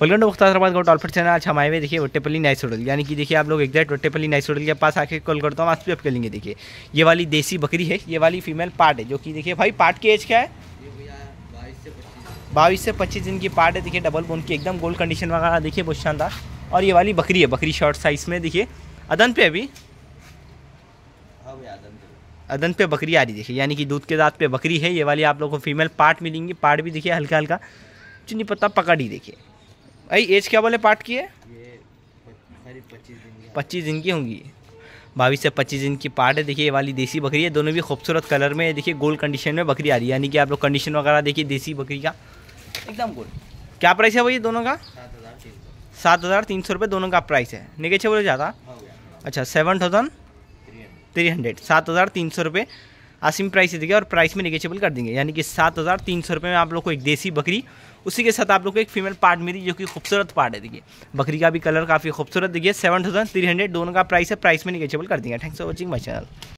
welcome to मुख्ताराबाद का टॉलफिट channel आज हम आए हुए देखिए वट्टेपल्ली नाइस होटल यानी कि देखिए आप लोग एग्जैक्ट वट्टेपल्ली नाइस होटल के पास आके कॉल करता हूँ आज भी आप कर लेंगे देखिए ये वाली देसी बकरी है ये वाली फीमेल पार्ट है जो कि देखिए भाई पार्ट की एज क्या है बाईस से पच्चीस दिन की पार्ट है देखिए डबल बोन की एकदम गोल्ड कंडीशन वगैरह देखिए बहुत शानदार और ये वाली बकरी है बकरी शॉर्ट साइज़ में देखिए अदन पे अभी अदन पे बकरी आ रही देखिए यानी कि दूध के दांत पे बकरी है ये वाली आप लोग को फीमेल पार्ट मिलेंगी पार्ट भी देखिए हल्का हल्का चुनी पत्ता पकड़ ही देखिए भाई एज क्या बोले पार्ट की है पच्चीस दिन की होंगी बाईस से पच्चीस दिन की पार्ट है देखिए ये वाली देसी बकरी है दोनों भी खूबसूरत कलर में देखिए गोल कंडीशन में बकरी आ रही है यानी कि आप लोग कंडीशन वगैरह देखिए देसी बकरी का एकदम गोल क्या प्राइस है भाई दोनों का सात हज़ार तीन सौ रुपये दोनों का प्राइस है नहीं कैसे बोले ज़्यादा अच्छा सेवन थाउजेंड थ्री हंड्रेड सात हज़ार तीन सौ रुपये आसिम प्राइस दे देंगे और प्राइस में निगेचेबल कर देंगे यानी कि सात हज़ार तीन सौ रुपये में आप लोग को एक देसी बकरी उसी के साथ आप लोग को एक फीमेल पार्ट मिली जो कि खूबसूरत पार्ट है देखिए बकरी का भी कलर काफ़ी खूबसूरत देखिए सेवन थाउजेंड थ्री हंड्रेड दोनों का प्राइस है प्राइस में निगेचेबल कर देंगे thanks for watching my channel